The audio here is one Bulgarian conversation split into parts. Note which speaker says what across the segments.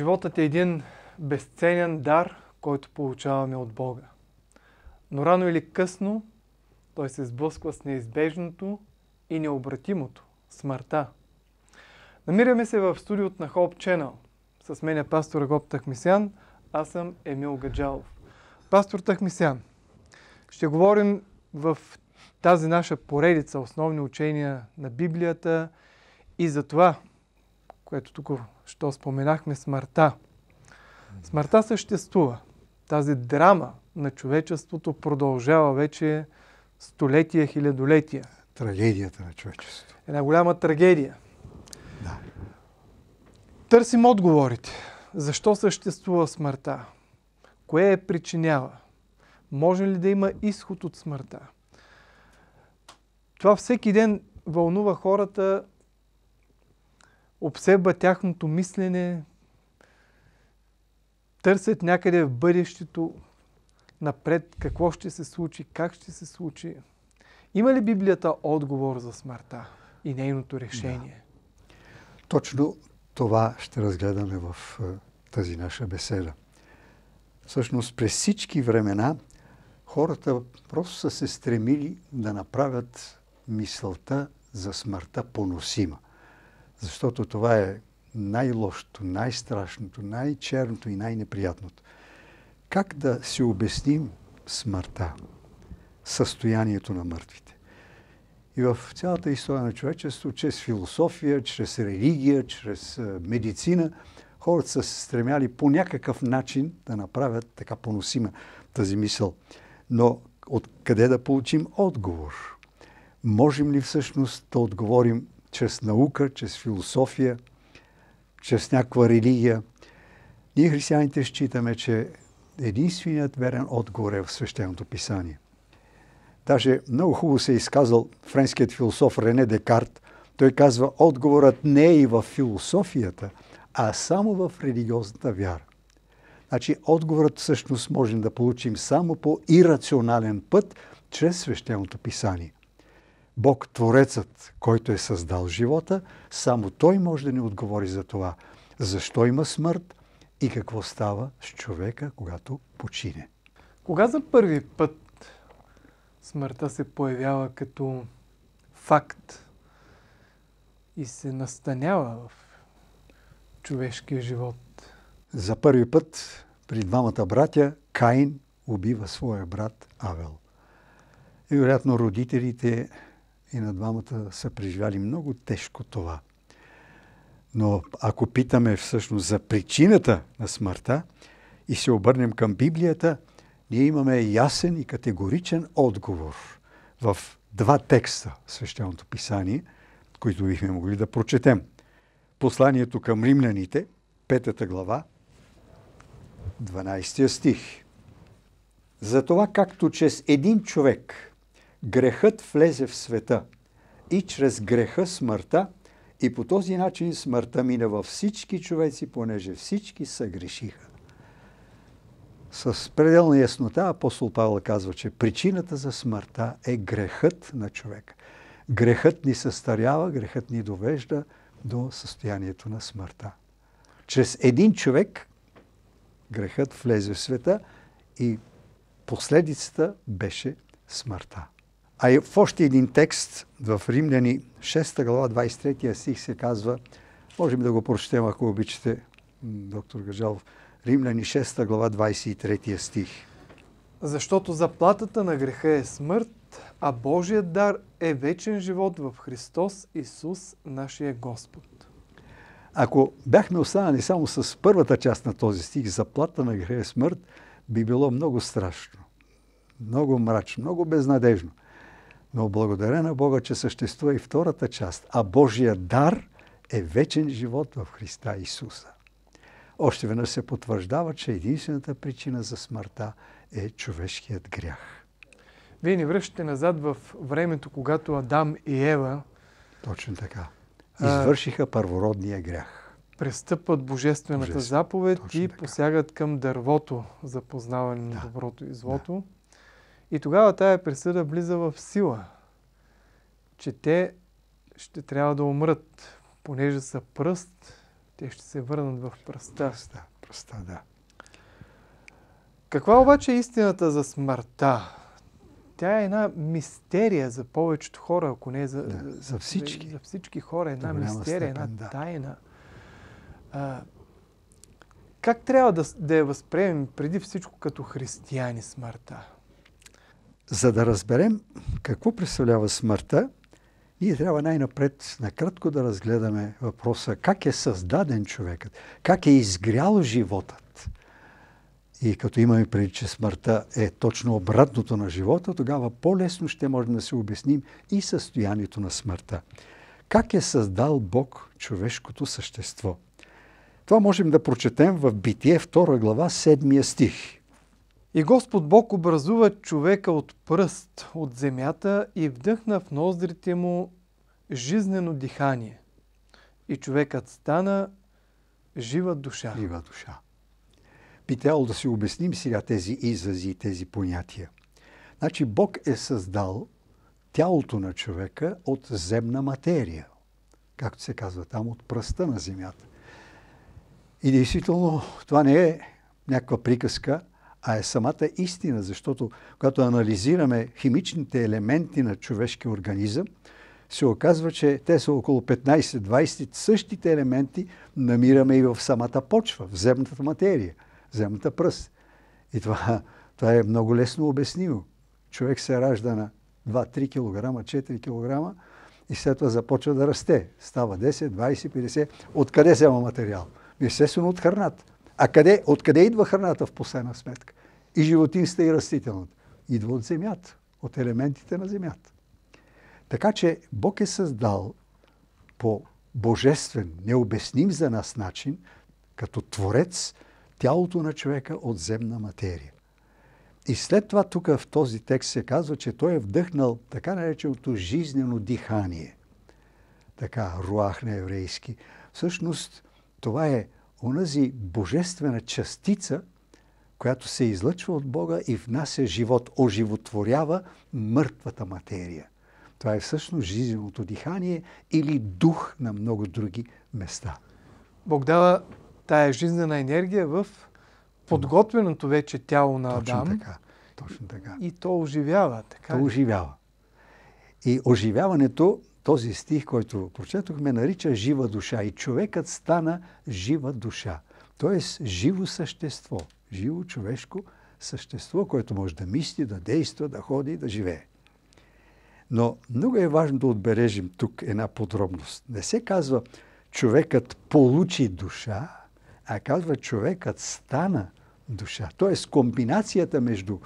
Speaker 1: Животът е един безценен дар, който получаваме от Бога. Но рано или късно той се сблъсква с неизбежното и необратимото – смъртта. Намираме се в студиото на Hope Channel. С мен е пастор Агоп Тахмисян, аз съм Емил Гаджалов. Пастор Тахмисян, ще говорим в тази наша поредица основни учения на Библията и за това, което тук що споменахме смъртта. Смъртта съществува. Тази драма на човечеството продължава вече столетия, хилядолетия.
Speaker 2: Трагедията на човечеството.
Speaker 1: Една голяма трагедия. Да. Търсим отговорите. Защо съществува смъртта? Кое е причинява? Може ли да има изход от смъртта? Това всеки ден вълнува хората обсебва тяхното мислене, търсят някъде в бъдещето, напред, какво ще се случи, как ще се случи. Има ли Библията отговор за смъртта и нейното решение? Да.
Speaker 2: Точно това ще разгледаме в е, тази наша беседа. Всъщност през всички времена хората просто са се стремили да направят мисълта за смъртта поносима – защото това е най-лошото, най-страшното, най-черното и най-неприятното. Как да си обясним смъртта, състоянието на мъртвите? И в цялата история на човечеството, чрез философия, чрез религия, чрез е, медицина, хората са се стремяли по някакъв начин да направят така поносима тази мисъл. Но откъде да получим отговор? Можем ли всъщност да отговорим чрез наука, чрез философия, чрез някаква религия. Ние християните считаме, че единственият верен отговор е в свещеното писание. Даже много хубаво се е изказал френският философ Рене Декарт. Той казва, отговорът не е и в философията, а само в религиозната вяра. Значи отговорът всъщност можем да получим само по ирационален път, чрез свещеното писание. Бог Творецът, който е създал живота, само Той може да ни отговори за това. Защо има смърт и какво става с човека, когато почине. Кога за първи път
Speaker 1: смъртта се появява като факт и се настанява в човешкия живот?
Speaker 2: За първи път при двамата братя Каин убива своя брат Авел. И вероятно родителите и на двамата са преживяли много тежко това. Но ако питаме всъщност за причината на смъртта и се обърнем към Библията, ние имаме ясен и категоричен отговор в два текста в Свещеното писание, които бихме могли да прочетем. Посланието към римляните, петата глава, 12 стих. За това, както чрез един човек – Грехът влезе в света и чрез греха смъртта и по този начин смъртта мина във всички човеци, понеже всички са грешиха. С пределна яснота апостол Павел казва, че причината за смъртта е грехът на човек. Грехът ни състарява, грехът ни довежда до състоянието на смъртта. Чрез един човек грехът влезе в света и последицата беше смъртта. А и в още един текст в Римляни 6 глава 23 стих се казва, можем да го прочетем, ако обичате, доктор Гажалов, Римляни 6 глава 23 стих.
Speaker 1: Защото заплатата на греха е смърт, а Божият дар е вечен живот в Христос Исус, нашия
Speaker 2: Господ. Ако бяхме останали само с първата част на този стих, заплата на греха е смърт, би било много страшно, много мрачно, много безнадежно. Но благодаря на Бога, че съществува и втората част. А Божия дар е вечен живот в Христа Исуса. Още веднъж се потвърждава, че единствената причина за смъртта е човешкият грях.
Speaker 1: Вие ни връщате назад в времето, когато Адам и Ева.
Speaker 2: Точно така. Извършиха първородния грях.
Speaker 1: Престъпват Божествената Божествен. заповед и така. посягат към дървото за познаване да. на доброто и злото. Да. И тогава тая присъда влиза в сила, че те ще трябва да умрат, понеже са пръст, те ще се върнат в пръста. Пръста, пръста, да. Каква обаче е истината за смъртта? Тя е една мистерия за повечето хора, ако не за, да, за, всички. За всички хора. Една Добре, мистерия, степен, една да. тайна. А, как трябва да, да я възприемем преди всичко като християни смъртта?
Speaker 2: За да разберем какво представлява смъртта, ние трябва най-напред накратко да разгледаме въпроса как е създаден човекът, как е изгрял животът. И като имаме преди, че смъртта е точно обратното на живота, тогава по-лесно ще можем да се обясним и състоянието на смъртта. Как е създал Бог човешкото същество? Това можем да прочетем в Битие 2 глава 7 стих. И Господ Бог образува човека от пръст, от
Speaker 1: земята и вдъхна в ноздрите му жизнено дихание. И човекът стана жива душа. Жива душа.
Speaker 2: Би трябвало да си обясним сега тези изрази и тези понятия. Значи Бог е създал тялото на човека от земна материя, както се казва там, от пръста на земята. И действително това не е някаква приказка – а е самата истина, защото когато анализираме химичните елементи на човешкия организъм, се оказва, че те са около 15-20 същите елементи намираме и в самата почва, в земната материя, в земната пръст. И това, това е много лесно обяснимо. Човек се ражда на 2-3 кг, 4 кг и след това започва да расте. Става 10, 20, 50. Откъде взема материал? Естествено от храната. А къде, откъде идва храната в последна сметка? И животинста, и растителната. Идва от земята, от елементите на земята. Така че Бог е създал по божествен, необясним за нас начин, като творец, тялото на човека от земна материя. И след това тук в този текст се казва, че той е вдъхнал така нареченото жизнено дихание. Така, руах на еврейски. Всъщност това е онази божествена частица, която се излъчва от Бога и внася живот, оживотворява мъртвата материя. Това е всъщност жизненото дихание или дух на много други места. Бог дава тая жизнена енергия в
Speaker 1: подготвеното вече тяло на Адам. Точно така.
Speaker 2: Точно така.
Speaker 1: И то оживява.
Speaker 2: Така то ли? оживява. И оживяването този стих, който прочетохме, нарича жива душа и човекът стана жива душа. Тоест живо същество, живо човешко същество, което може да мисли, да действа, да ходи и да живее. Но много е важно да отбележим тук една подробност. Не се казва човекът получи душа, а казва човекът стана душа. Тоест комбинацията между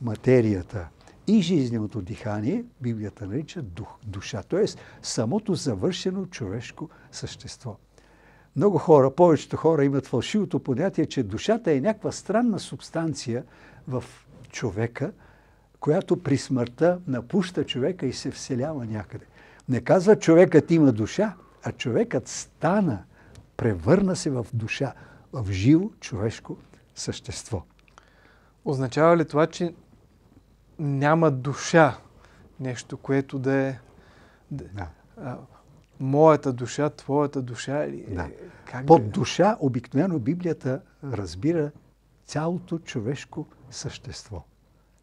Speaker 2: материята – и жизненото дихание, Библията нарича дух, душа, т.е. самото завършено човешко същество. Много хора, повечето хора имат фалшивото понятие, че душата е някаква странна субстанция в човека, която при смъртта напуща човека и се вселява някъде. Не казва човекът има душа, а човекът стана, превърна се в душа, в живо човешко същество. Означава ли това, че няма душа,
Speaker 1: нещо, което да е... Да. А, моята душа,
Speaker 2: твоята душа. Или, да. Е, как Под е? душа обикновено Библията разбира цялото човешко същество.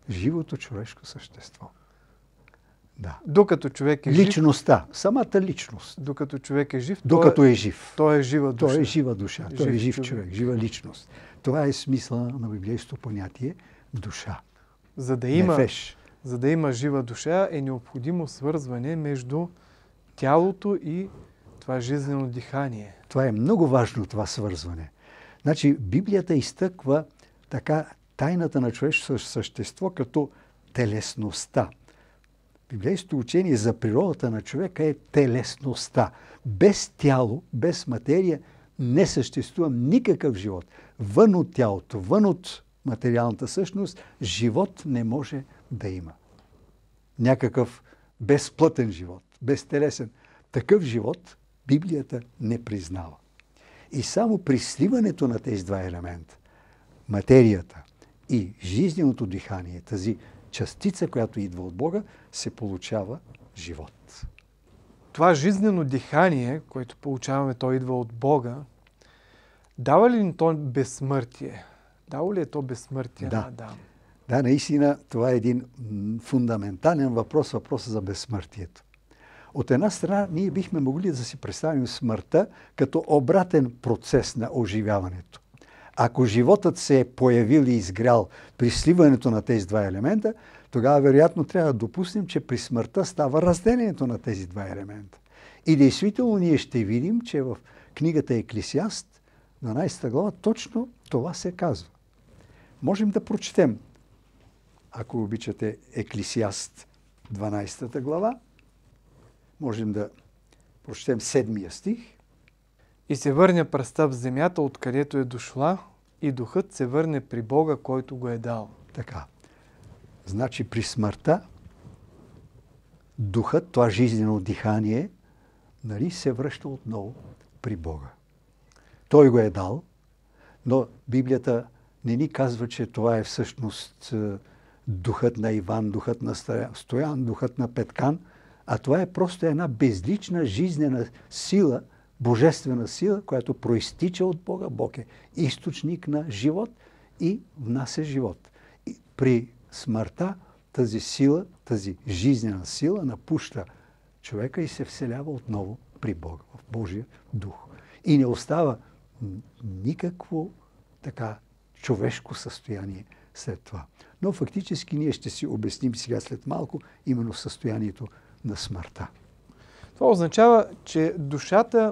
Speaker 2: Живото човешко същество. Да. Докато човек е жив, Личността, самата личност. Докато човек е жив, докато той, е, е жив. Той е жива душа. Той е жива душа, жив той е жив човек, човек, жива личност. Това е смисъла на библейското понятие душа за да има, Нефеш.
Speaker 1: за да има жива душа, е необходимо свързване между тялото и това жизнено дихание.
Speaker 2: Това е много важно, това свързване. Значи, Библията изтъква така тайната на човешко същество като телесността. Библейското учение за природата на човека е телесността. Без тяло, без материя не съществува никакъв живот. Вън от тялото, вън от материалната същност, живот не може да има. Някакъв безплътен живот, безтелесен. Такъв живот Библията не признава. И само при сливането на тези два елемента, материята и жизненото дихание, тази частица, която идва от Бога, се получава живот.
Speaker 1: Това жизнено дихание, което получаваме, то идва от Бога, дава ли ни то безсмъртие? Дало ли е то безсмъртие? Да. да.
Speaker 2: Да, наистина това е един фундаментален въпрос, въпроса за безсмъртието. От една страна, ние бихме могли да си представим смъртта като обратен процес на оживяването. Ако животът се е появил и изгрял при сливането на тези два елемента, тогава вероятно трябва да допуснем, че при смъртта става разделението на тези два елемента. И действително ние ще видим, че в книгата Еклесиаст, 12 глава, точно това се казва. Можем да прочетем, ако обичате, Еклисиаст 12 глава. Можем да прочетем 7 стих.
Speaker 1: И се върне пръста в земята, откъдето е дошла, и духът се върне при Бога, който го е дал.
Speaker 2: Така. Значи при смъртта духът, това жизнено дихание, нали, се връща отново при Бога. Той го е дал, но Библията не ни казва, че това е всъщност е, духът на Иван, духът на Стоян, духът на Петкан, а това е просто една безлична жизнена сила, божествена сила, която проистича от Бога. Бог е източник на живот и внася живот. И при смъртта тази сила, тази жизнена сила напуща човека и се вселява отново при Бога, в Божия дух. И не остава никакво така човешко състояние след това. Но фактически ние ще си обясним сега след малко именно състоянието на смъртта. Това означава, че душата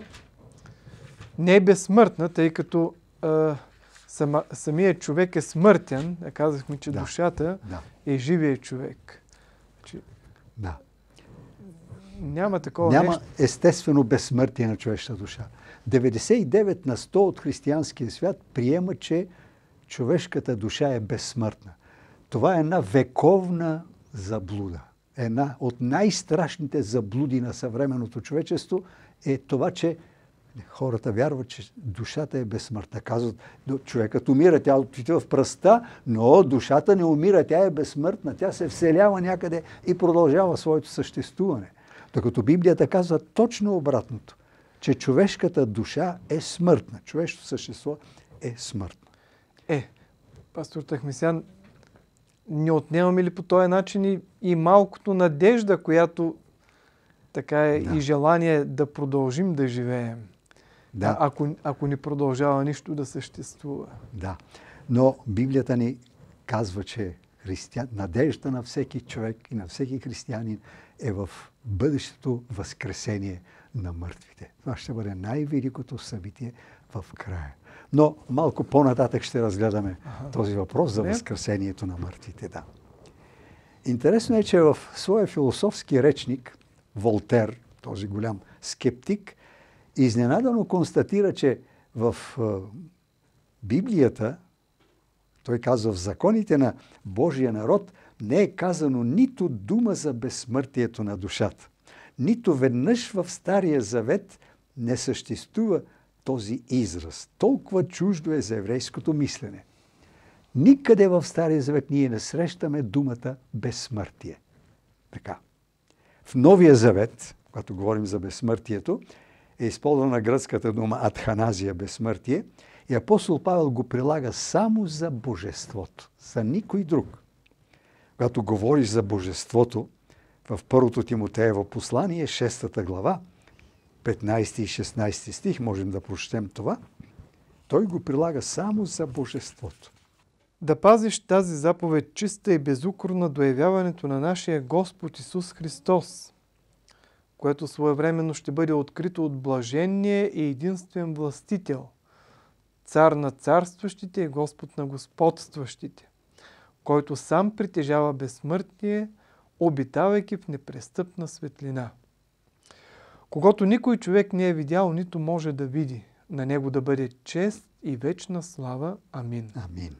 Speaker 1: не е безсмъртна, тъй като а, сама, самия човек е смъртен. казахме, че да. душата да. е живия човек. Че... Значи, да. Няма такова Няма нещо.
Speaker 2: естествено безсмъртие на човешката душа. 99 на 100 от християнския свят приема, че човешката душа е безсмъртна. Това е една вековна заблуда. Една от най-страшните заблуди на съвременното човечество е това, че хората вярват, че душата е безсмъртна. Казват, човекът умира, тя отива в пръста, но душата не умира, тя е безсмъртна, тя се вселява някъде и продължава своето съществуване. Докато Библията казва точно обратното, че човешката душа е смъртна, човешкото същество е смъртно. Е,
Speaker 1: пастор Тахмисян, не отнемаме ли по този начин и, и малкото надежда, която така е да. и желание да продължим да живеем?
Speaker 2: Да. ако, ако не продължава нищо да съществува. Да. Но Библията ни казва, че християн, надежда на всеки човек и на всеки християнин е в бъдещето възкресение на мъртвите. Това ще бъде най-великото събитие в края но малко по-нататък ще разгледаме ага. този въпрос за възкресението на мъртвите. Да. Интересно е, че в своя философски речник Волтер, този голям скептик, изненадано констатира, че в Библията, той казва, в законите на Божия народ не е казано нито дума за безсмъртието на душата. Нито веднъж в Стария завет не съществува този израз. Толкова чуждо е за еврейското мислене. Никъде в Стария Завет ние не срещаме думата безсмъртие. Така. В Новия Завет, когато говорим за безсмъртието, е използвана гръцката дума Атханазия безсмъртие и апостол Павел го прилага само за божеството, за никой друг. Когато говори за божеството, в първото Тимотеево послание, 6 глава, 15 и 16 стих, можем да прочетем това, той го прилага само за божеството.
Speaker 1: Да пазиш тази заповед чиста и безукорна до явяването на нашия Господ Исус Христос, което своевременно ще бъде открито от блаженния и единствен властител, цар на царстващите и Господ на господстващите, който сам притежава безсмъртие, обитавайки в непрестъпна светлина когато никой човек не е видял, нито може да види. На него да бъде чест и вечна слава. Амин. Амин.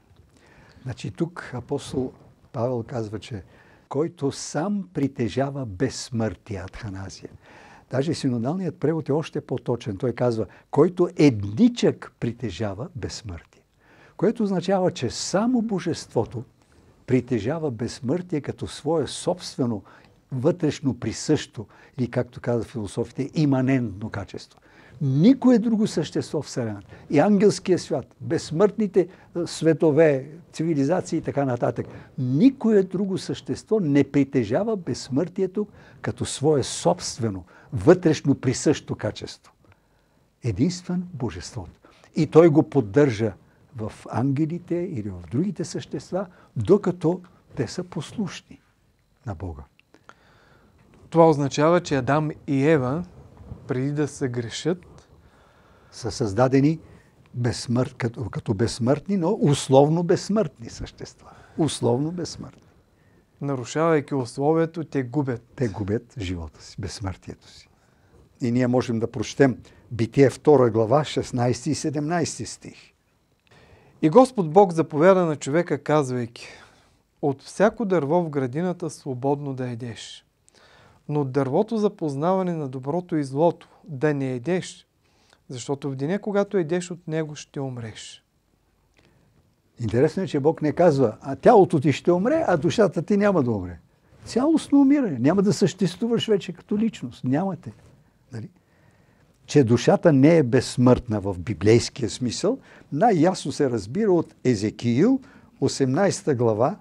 Speaker 2: Значи тук апостол Павел казва, че който сам притежава безсмъртия Атханазия. Даже синодалният превод е още по-точен. Той казва, който едничък притежава безсмъртие. Което означава, че само божеството притежава безсмъртие като свое собствено вътрешно присъщо, или както каза философите, иманентно качество. Никое друго същество в Вселената. И ангелския свят, безсмъртните е, светове, цивилизации и така нататък. Никое друго същество не притежава безсмъртието като свое собствено, вътрешно присъщо качество. Единствено Божеството. И той го поддържа в ангелите или в другите същества, докато те са послушни на Бога.
Speaker 1: Това означава, че Адам и Ева, преди да се грешат,
Speaker 2: са създадени безсмърт, като, като безсмъртни, но условно безсмъртни същества. Условно безсмъртни. Нарушавайки условието, те губят. Те губят живота си, безсмъртието си. И ние можем да прочетем Битие 2 глава, 16 и 17 стих. И Господ Бог заповяда
Speaker 1: на човека, казвайки, от всяко дърво в градината свободно да едеш, но дървото за познаване на доброто и злото да не едеш, защото в деня, когато едеш от него, ще умреш.
Speaker 2: Интересно е, че Бог не казва, а тялото ти ще умре, а душата ти няма да умре. Цялостно умиране. Няма да съществуваш вече като личност. Нямате. Нали? Че душата не е безсмъртна в библейския смисъл, най-ясно се разбира от Езекиил, 18 глава,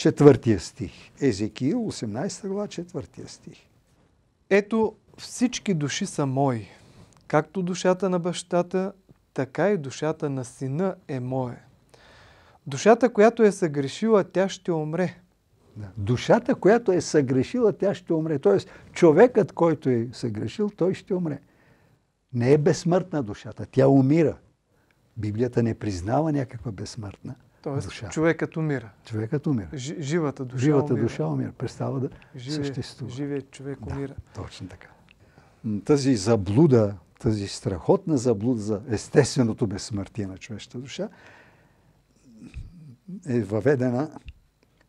Speaker 2: четвъртия стих. Езекиил, 18 глава, четвъртия стих. Ето всички души са мои. Както
Speaker 1: душата на бащата, така и душата на сина е мое.
Speaker 2: Душата, която е съгрешила, тя ще умре. Душата, която е съгрешила, тя ще умре. Тоест, човекът, който е съгрешил, той ще умре. Не е безсмъртна душата, тя умира. Библията не признава някаква безсмъртна. Тоест, душа. човекът умира. Човекът умира. Ж, живата душа Живата умира. душа умира. Престава да живе, съществува.
Speaker 1: Живият човек умира.
Speaker 2: Да, точно така. Тази заблуда, тази страхотна заблуда за естественото безсмъртие на човешката душа е въведена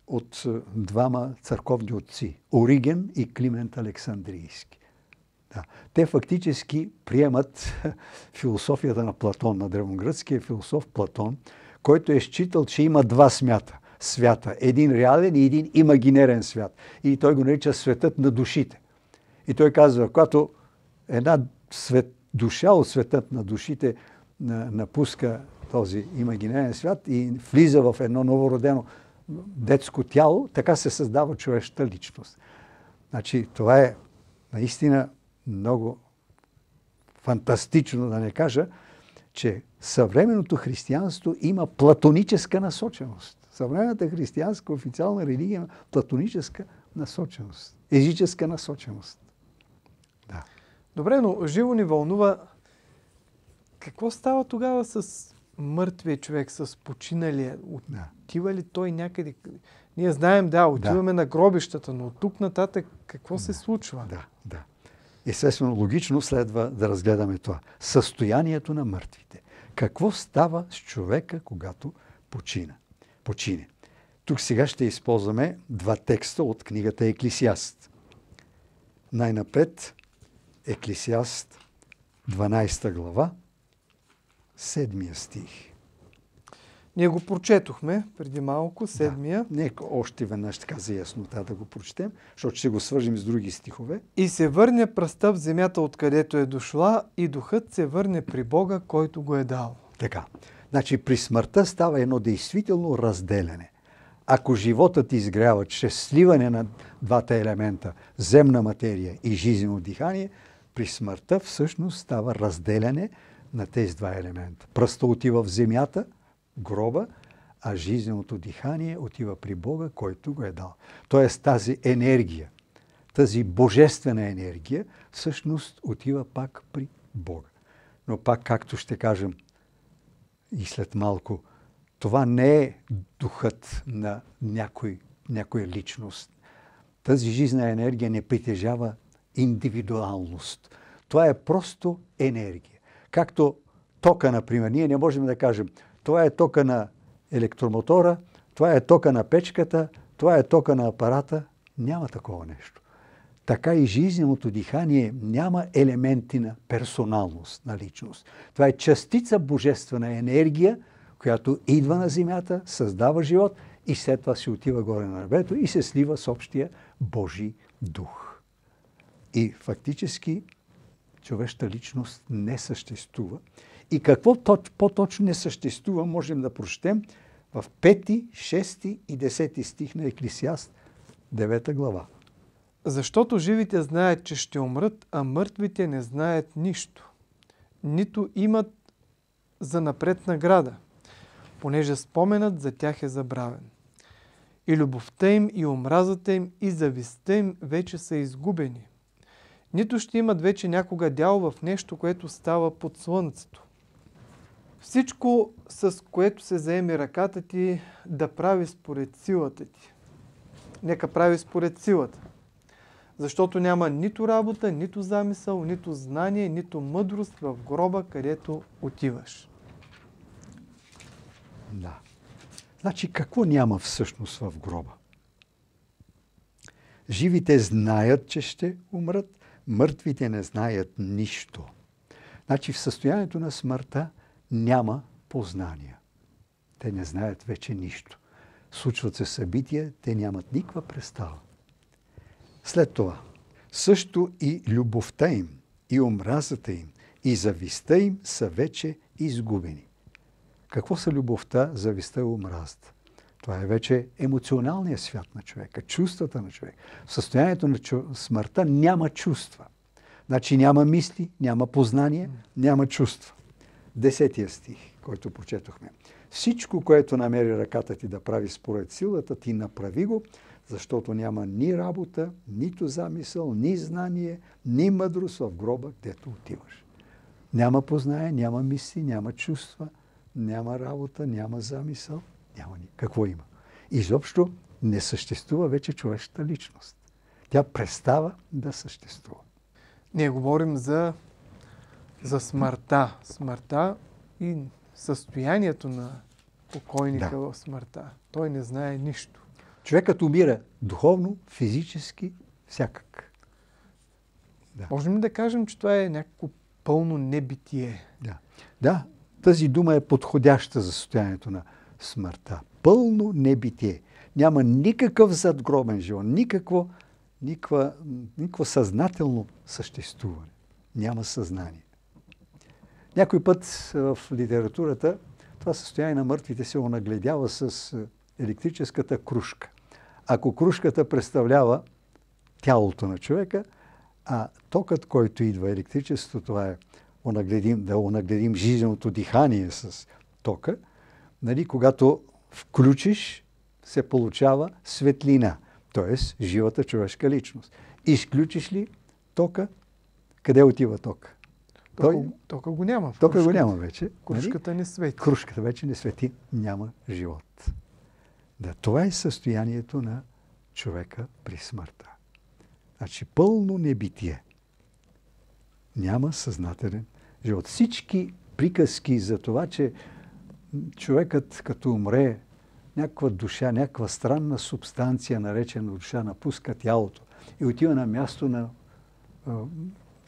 Speaker 2: от е, двама църковни отци. Ориген и Климент Александрийски. Да. Те фактически приемат философията на Платон, на древногръцкия философ Платон – който е считал, че има два смята, свята. Един реален и един имагинерен свят. И той го нарича светът на душите. И той казва, когато една свет, душа от светът на душите напуска този имагинерен свят и влиза в едно новородено детско тяло, така се създава човешката личност. Значи това е наистина много фантастично, да не кажа, че съвременното християнство има платоническа насоченост. Съвременната християнска официална религия има платоническа насоченост, езическа насоченост.
Speaker 1: Да. Добре, но живо ни вълнува какво става тогава с мъртвия човек, с починалия? Отива ли той някъде? Ние знаем, да, отиваме да. на гробищата, но от тук нататък какво да. се случва? Да, да
Speaker 2: естествено, логично следва да разгледаме това. Състоянието на мъртвите. Какво става с човека, когато почина? Почине. Тук сега ще използваме два текста от книгата Еклисиаст. Най-напред Еклисиаст, 12 глава, 7 стих.
Speaker 1: Ние го прочетохме преди малко, седмия.
Speaker 2: Да. Нека още веднъж така за яснота да го прочетем, защото ще го свържим с други стихове.
Speaker 1: И се върне пръста в земята, откъдето е дошла, и духът се върне при Бога, който го е дал.
Speaker 2: Така. Значи при смъртта става едно действително разделяне. Ако животът изгрява чрез сливане на двата елемента, земна материя и жизнено дихание, при смъртта всъщност става разделяне на тези два елемента. Пръста отива в земята – гроба, а жизненото дихание отива при Бога, който го е дал. Тоест тази енергия, тази божествена енергия, всъщност отива пак при Бога. Но пак, както ще кажем и след малко, това не е духът на някой, някоя личност. Тази жизнена енергия не притежава индивидуалност. Това е просто енергия. Както тока, например, ние не можем да кажем – това е тока на електромотора, това е тока на печката, това е тока на апарата. Няма такова нещо. Така и жизненото дихание няма елементи на персоналност, на личност. Това е частица божествена енергия, която идва на земята, създава живот и след това си отива горе на небето и се слива с общия Божий дух. И фактически човешката личност не съществува. И какво по-точно не съществува, можем да прочетем в 5, 6 и 10 стих на Еклисиаст, 9 глава.
Speaker 1: Защото живите знаят, че ще умрат, а мъртвите не знаят нищо, нито имат за напред награда, понеже споменът за тях е забравен. И любовта им, и омразата им, и завистта им вече са изгубени. Нито ще имат вече някога дял в нещо, което става под слънцето. Всичко, с което се заеме ръката ти, да прави според силата ти. Нека прави според силата. Защото няма нито работа, нито замисъл, нито знание, нито мъдрост в гроба, където отиваш.
Speaker 2: Да. Значи какво няма всъщност в гроба? Живите знаят, че ще умрат, мъртвите не знаят нищо. Значи в състоянието на смъртта – няма познания. Те не знаят вече нищо. Случват се събития, те нямат никаква представа. След това, също и любовта им, и омразата им, и завистта им са вече изгубени. Какво са любовта, завистта и омразата? Това е вече емоционалният свят на човека, чувствата на човека. В състоянието на чу... смъртта няма чувства. Значи няма мисли, няма познание, няма чувства. Десетия стих, който прочетохме. Всичко, което намери ръката ти да прави според силата ти, направи го, защото няма ни работа, нито замисъл, ни знание, ни мъдрост в гроба, където отиваш. Няма познание, няма мисли, няма чувства, няма работа, няма замисъл, няма ни. Какво има? Изобщо не съществува вече човешката личност. Тя престава да съществува. Ние говорим за за
Speaker 1: смъртта. Смъртта и състоянието на покойника да. в смъртта. Той не знае нищо.
Speaker 2: Човекът умира духовно, физически,
Speaker 1: всякак. Да. Можем ли да кажем, че това е някакво пълно небитие?
Speaker 2: Да. да, тази дума е подходяща за състоянието на смъртта. Пълно небитие. Няма никакъв задгробен живот, никакво, никаква, никакво съзнателно съществуване. Няма съзнание. Някой път е, в литературата това състояние на мъртвите се онагледява с е, електрическата кружка. Ако кружката представлява тялото на човека, а токът, който идва, електричеството, това е онагледим, да онагледим жизненото дихание с тока, нали, когато включиш, се получава светлина, т.е. живата човешка личност. Изключиш ли тока, къде отива тока? Той, тока го няма. Тока кружката, го няма вече. Нали? Кружката не свети. Кружката вече не свети. Няма живот. Да, това е състоянието на човека при смъртта. Значи пълно небитие. Няма съзнателен живот. Всички приказки за това, че човекът като умре, някаква душа, някаква странна субстанция, наречена душа, напуска тялото и отива на място на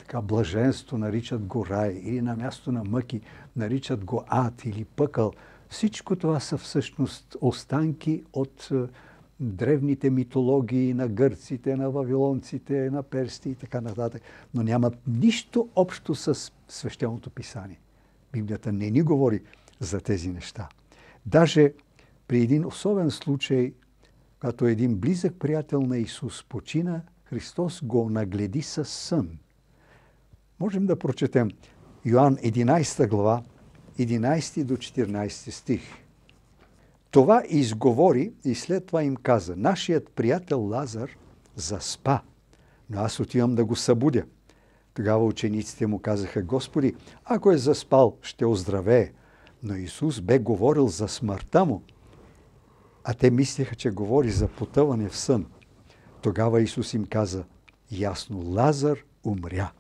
Speaker 2: така блаженство, наричат го рай, или на място на мъки, наричат го ад или пъкъл. Всичко това са всъщност останки от е, древните митологии на гърците, на вавилонците, на персите и така нататък, но нямат нищо общо с свещеното писание. Библията не ни говори за тези неща. Даже при един особен случай, като един близък приятел на Исус почина, Христос го нагледи със сън можем да прочетем Йоан 11 глава, 11 до 14 стих. Това изговори и след това им каза, нашият приятел Лазар заспа, но аз отивам да го събудя. Тогава учениците му казаха, Господи, ако е заспал, ще оздравее. Но Исус бе говорил за смъртта му, а те мислеха, че говори за потъване в сън. Тогава Исус им каза, ясно, Лазар умря.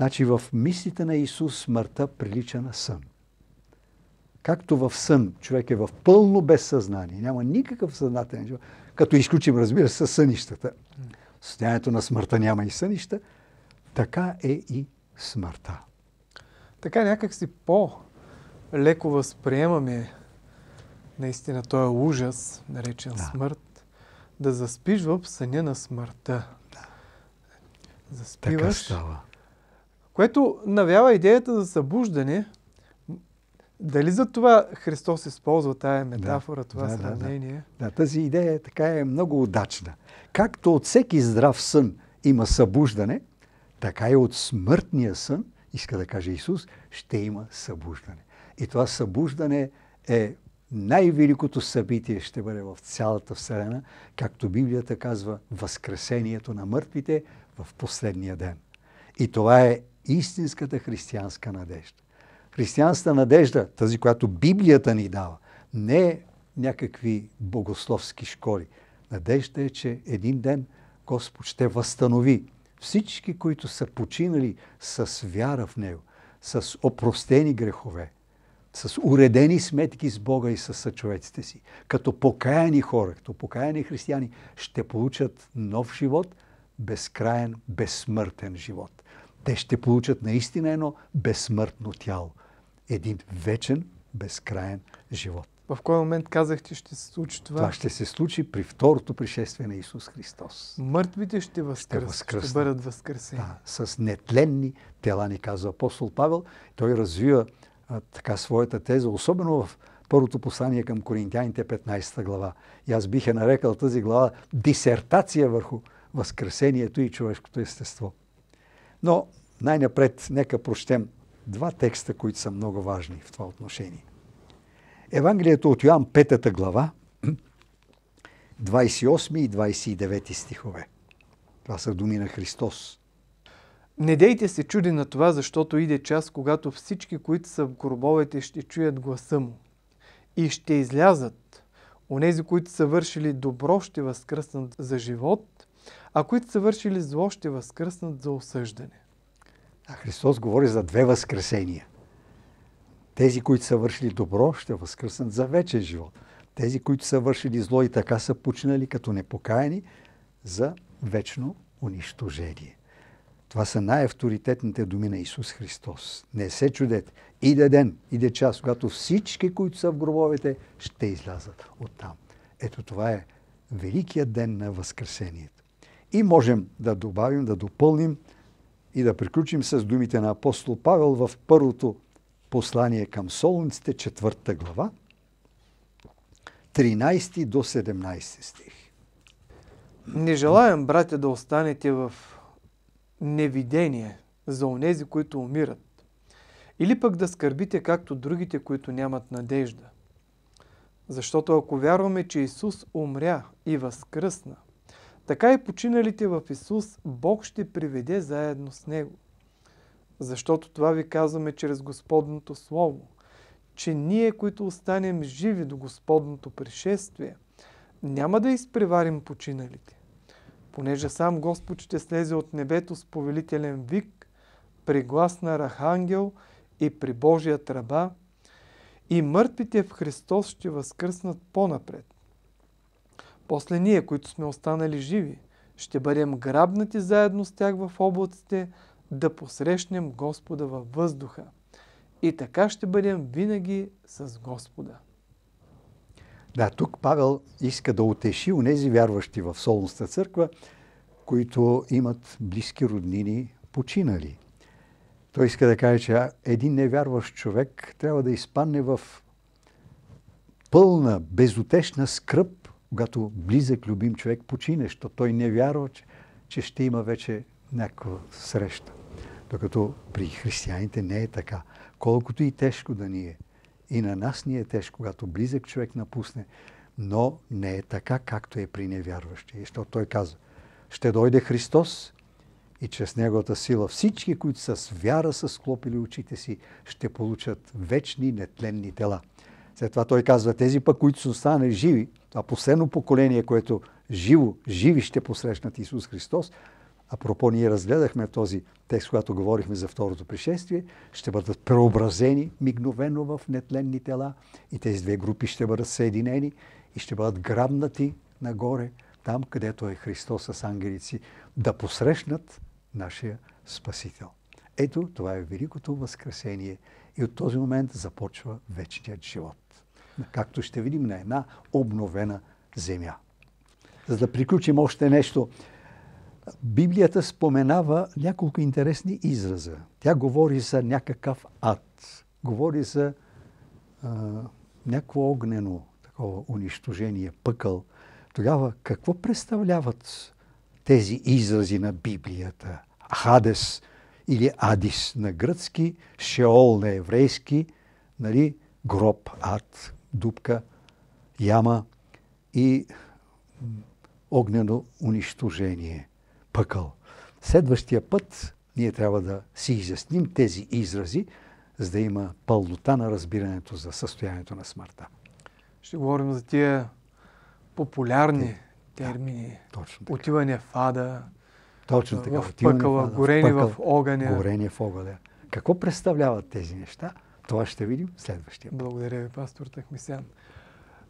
Speaker 2: Значи в мислите на Исус смъртта прилича на сън. Както в сън човек е в пълно безсъзнание, няма никакъв съзнателен живот, като изключим, разбира се, сънищата. състоянието на смъртта няма и сънища, така е и смъртта.
Speaker 1: Така някак си по-леко възприемаме наистина този е ужас, наречен да. смърт, да заспиш в съня на смъртта. Да. Заспиваш. Така става което навява идеята за събуждане. Дали за това Христос използва тая метафора, да, това да, сравнение?
Speaker 2: Да, да, тази идея така е много удачна. Както от всеки здрав сън има събуждане, така и от смъртния сън, иска да каже Исус, ще има събуждане. И това събуждане е най-великото събитие ще бъде в цялата Вселена, както Библията казва, възкресението на мъртвите в последния ден. И това е истинската християнска надежда. Християнската надежда, тази, която Библията ни дава, не е някакви богословски школи. Надежда е, че един ден Господ ще възстанови всички, които са починали с вяра в Него, с опростени грехове, с уредени сметки с Бога и с съчовеците си, като покаяни хора, като покаяни християни, ще получат нов живот, безкраен, безсмъртен живот те ще получат наистина едно безсмъртно тяло. Един вечен, безкраен живот. В кой момент казахте, ще се случи това? Това ще се случи при второто пришествие на Исус Христос. Мъртвите ще възкръснат, ще, ще бъдат възкресени. Да, с нетленни тела, ни казва апостол Павел. Той развива а, така своята теза, особено в първото послание към Коринтяните, 15 глава. И аз бих е нарекал тази глава дисертация върху възкресението и човешкото естество. Но най-напред нека прочетем два текста, които са много важни в това отношение. Евангелието от Йоан 5 глава, 28 и 29 стихове. Това са думи на Христос.
Speaker 1: Не дейте се чуди на това, защото иде час, когато всички, които са в гробовете, ще чуят гласа му. И ще излязат. Онези, които са вършили добро, ще възкръснат за живот, а които са вършили зло, ще възкръснат за осъждане.
Speaker 2: А Христос говори за две възкресения. Тези, които са вършили добро, ще възкръснат за вечен живот. Тези, които са вършили зло и така са починали като непокаяни, за вечно унищожение. Това са най-авторитетните думи на Исус Христос. Не се чудете. Иде ден, иде час, когато всички, които са в гробовете, ще излязат оттам. Ето това е великият ден на Възкресението. И можем да добавим, да допълним и да приключим с думите на апостол Павел в първото послание към Солунците, четвърта глава, 13 до 17 стих.
Speaker 1: Не желаем, братя, да останете в невидение за онези, които умират, или пък да скърбите както другите, които нямат надежда. Защото ако вярваме, че Исус умря и възкръсна – така и починалите в Исус Бог ще приведе заедно с Него. Защото това ви казваме чрез Господното Слово, че ние, които останем живи до Господното пришествие, няма да изпреварим починалите, понеже сам Господ ще слезе от небето с повелителен вик, при глас на Рахангел и при Божия тръба, и мъртвите в Христос ще възкръснат по-напред после ние, които сме останали живи, ще бъдем грабнати заедно с тях в облаците, да посрещнем Господа във въздуха. И така ще бъдем винаги с Господа.
Speaker 2: Да, тук Павел иска да утеши онези вярващи в Солнста църква, които имат близки роднини починали. Той иска да каже, че един невярващ човек трябва да изпадне в пълна, безутешна скръп когато близък, любим човек почине, защото той не вярва, че, че ще има вече някаква среща. Докато при християните не е така. Колкото и тежко да ни е. И на нас ни е тежко, когато близък човек напусне, но не е така, както е при невярващия. Защото той казва, ще дойде Христос и чрез Неговата сила всички, които с вяра са склопили очите си, ще получат вечни нетленни тела. След това той казва, тези пък, които са останали живи, това последно поколение, което живо, живи ще посрещнат Исус Христос, а пропо ние разгледахме този текст, когато говорихме за второто пришествие, ще бъдат преобразени мигновено в нетленни тела и тези две групи ще бъдат съединени и ще бъдат грабнати нагоре, там където е Христос с ангелици, да посрещнат нашия Спасител. Ето, това е Великото Възкресение и от този момент започва вечният живот както ще видим на една обновена земя. За да приключим още нещо, Библията споменава няколко интересни израза. Тя говори за някакъв ад, говори за а, някакво огнено такова унищожение, пъкъл. Тогава какво представляват тези изрази на Библията? Хадес или Адис на гръцки, Шеол на еврейски, нали, гроб, ад, дупка, яма и огнено унищожение, пъкъл. Следващия път ние трябва да си изясним тези изрази, за да има пълнота на разбирането за състоянието на смъртта.
Speaker 1: Ще говорим за тия популярни Те, термини. Да, точно така. Отиване в ада, точно така. в пъкъла, горение в огъня. Горение в огъня. Какво представляват
Speaker 2: тези неща? Това ще видим следващия.
Speaker 1: Благодаря ви, пастор Тахмисян.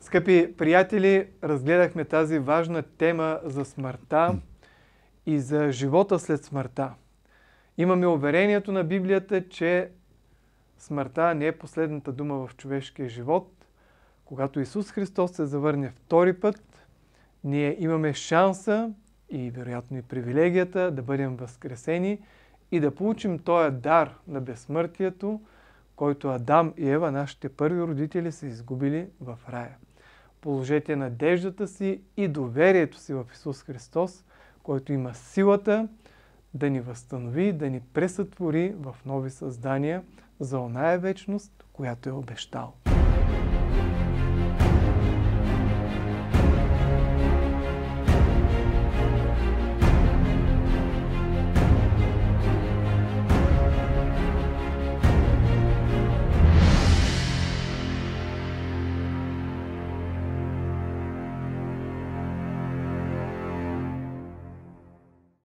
Speaker 1: Скъпи приятели, разгледахме тази важна тема за смъртта и за живота след смъртта. Имаме уверението на Библията, че смъртта не е последната дума в човешкия живот. Когато Исус Христос се завърне втори път, ние имаме шанса и вероятно и привилегията да бъдем възкресени и да получим този дар на безсмъртието, който Адам и Ева, нашите първи родители, са изгубили в рая. Положете надеждата си и доверието си в Исус Христос, който има силата да ни възстанови, да ни пресътвори в нови създания за оная вечност, която е обещал.